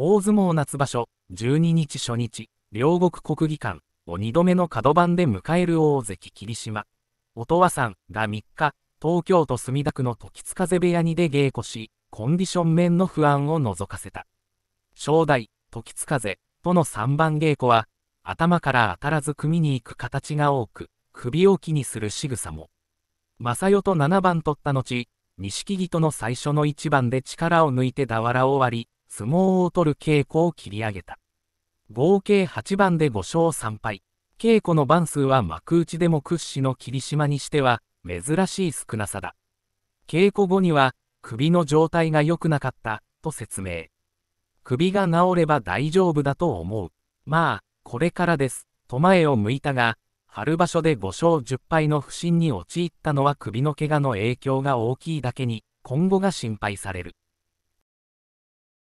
大相撲夏場所12日初日両国国技館を2度目の角番で迎える大関霧島音羽さんが3日東京都墨田区の時津風部屋にで稽古しコンディション面の不安を覗かせた正代時津風との3番稽古は頭から当たらず組みに行く形が多く首を気にする仕草も正代と7番取った後錦木との最初の1番で力を抜いて俵を割り相撲を取る稽古を切り上げた。合計8番で5勝3敗。稽古の番数は幕内でも屈指の霧島にしては珍しい少なさだ。稽古後には首の状態が良くなかったと説明。首が治れば大丈夫だと思う。まあ、これからです。と前を向いたが、春場所で5勝10敗の不振に陥ったのは首の怪我の影響が大きいだけに、今後が心配される。